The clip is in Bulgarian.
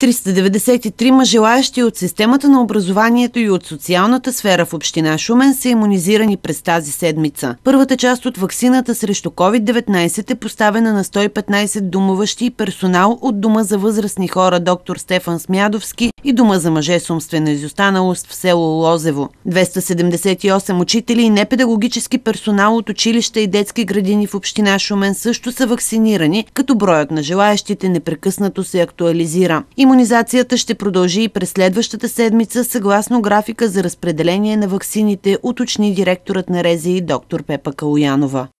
393 желаящи от системата на образованието и от социалната сфера в община Шумен са иммунизирани през тази седмица. Първата част от ваксината срещу COVID-19 е поставена на 115 думуващи и персонал от Дома за възрастни хора доктор Стефан Смядовски и Дума за мъже с умствена изостаналост в село Лозево. 278 учители и непедагогически персонал от училища и детски градини в община Шумен също са вакцинирани, като броят на желаящите непрекъснато се актуализира. Имунизацията ще продължи и през следващата седмица, съгласно графика за разпределение на ваксините, уточни директорът на Рези и доктор Пепа Калуянова.